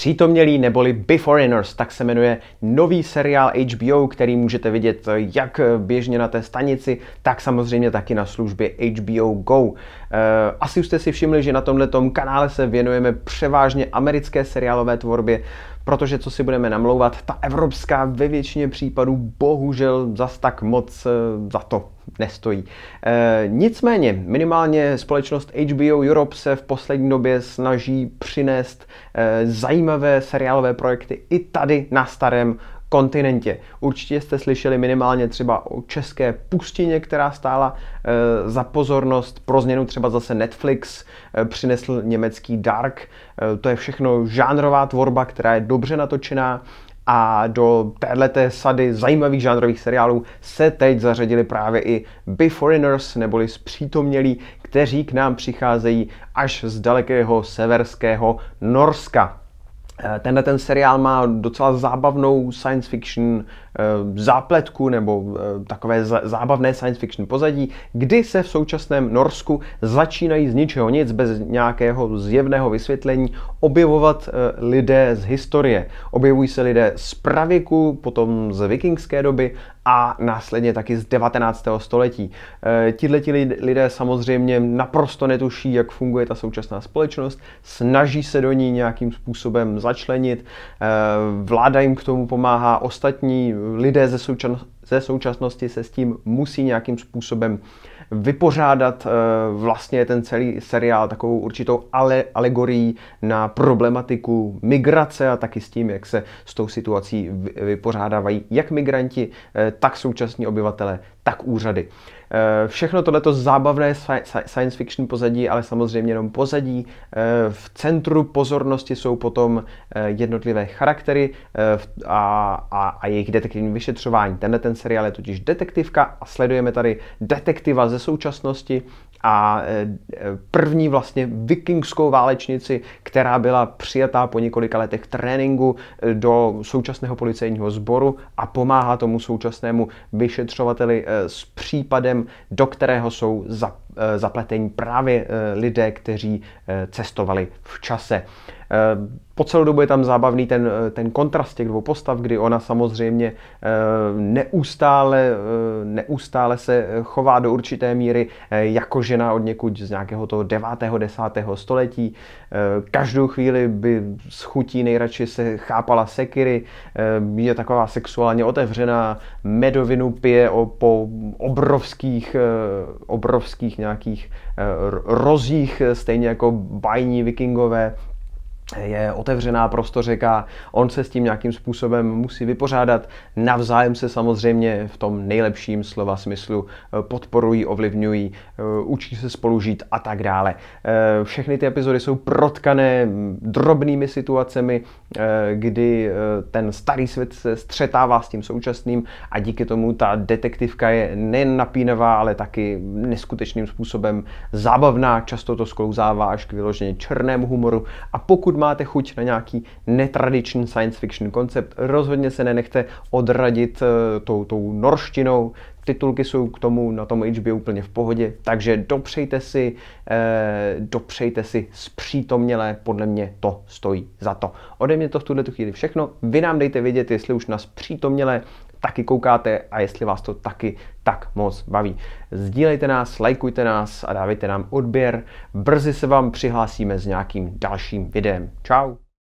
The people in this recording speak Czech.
Zpřítomnělí neboli Foreigners, tak se jmenuje nový seriál HBO, který můžete vidět eh, jak eh, běžně na té stanici, tak samozřejmě taky na službě HBO GO. Eh, asi už jste si všimli, že na tomto kanále se věnujeme převážně americké seriálové tvorbě, protože co si budeme namlouvat, ta evropská ve většině případů bohužel zas tak moc za to nestojí. E, nicméně, minimálně společnost HBO Europe se v poslední době snaží přinést e, zajímavé seriálové projekty i tady na starém kontinentě. Určitě jste slyšeli minimálně třeba o české pustině, která stála e, za pozornost. Pro změnu třeba zase Netflix e, přinesl německý Dark. E, to je všechno žánrová tvorba, která je dobře natočená a do téhleté sady zajímavých žánrových seriálů se teď zařadili právě i Foreigners, neboli zpřítomnělí, kteří k nám přicházejí až z dalekého severského Norska. Eh, tenhle ten seriál má docela zábavnou science fiction eh, zápletku nebo eh, takové zábavné science fiction pozadí, kdy se v současném Norsku začínají z ničeho nic, bez nějakého zjevného vysvětlení, objevovat lidé z historie. Objevují se lidé z pravěku, potom z vikingské doby a následně taky z 19. století. Tihleti lidé samozřejmě naprosto netuší, jak funguje ta současná společnost, snaží se do ní nějakým způsobem zajímat začlenit. Eh, vláda jim k tomu pomáhá, ostatní lidé ze, součan- ze současnosti se s tím musí nějakým způsobem vypořádat eh, vlastně ten celý seriál takovou určitou ale, alegorií na problematiku migrace a taky s tím, jak se s tou situací vypořádávají jak migranti, eh, tak současní obyvatele, tak úřady. Eh, všechno tohleto zábavné science fiction pozadí, ale samozřejmě jenom pozadí. Eh, v centru pozornosti jsou potom eh, jednotlivé charaktery a, a, a jejich detektivní vyšetřování. Tenhle ten seriál je totiž detektivka a sledujeme tady detektiva ze současnosti, a e, první vlastně vikingskou válečnici, která byla přijatá po několika letech tréninku e, do současného policejního sboru a pomáhá tomu současnému vyšetřovateli e, s případem, do kterého jsou zapletení právě lidé, kteří cestovali v čase. Eh, po celou dobu je tam zábavný ten, eh, ten kontrast těch dvou postav, kdy ona samozřejmě eh, neustále, neustále se chová do určité míry jako žena od někud z nějakého toho 9. 10. století. Každou chvíli by s chutí nejradši se chápala sekiry, je taková sexuálně otevřená, medovinu pije o, po obrovských, obrovských nějakých rozích, stejně jako bajní vikingové je otevřená prostořeka, on se s tím nějakým způsobem musí vypořádat, navzájem se samozřejmě v tom nejlepším slova smyslu eh, podporují, ovlivňují, eh, učí se spolu žít a tak dále. Eh, všechny ty epizody jsou protkané mm, drobnými situacemi, kdy ten starý svět se střetává s tím současným a díky tomu ta detektivka je nejen napínavá, ale taky neskutečným způsobem zábavná, často to sklouzává až k vyloženě černému humoru a pokud máte chuť na nějaký netradiční science fiction koncept, rozhodně se nenechte odradit eh, tou, tou norštinou, titulky jsou k tomu na tom HBO úplně v pohodě, takže dopřejte si, eh, dopřejte si zpřítomnělé, podle mě to stojí za to. Ode mě to v tuhle chvíli všechno, vy nám dejte vědět, jestli už na zpřítomnělé taky koukáte a jestli vás to taky tak moc baví. Sdílejte nás, lajkujte nás a dávejte nám odběr. Brzy se vám přihlásíme s nějakým dalším videem. Čau!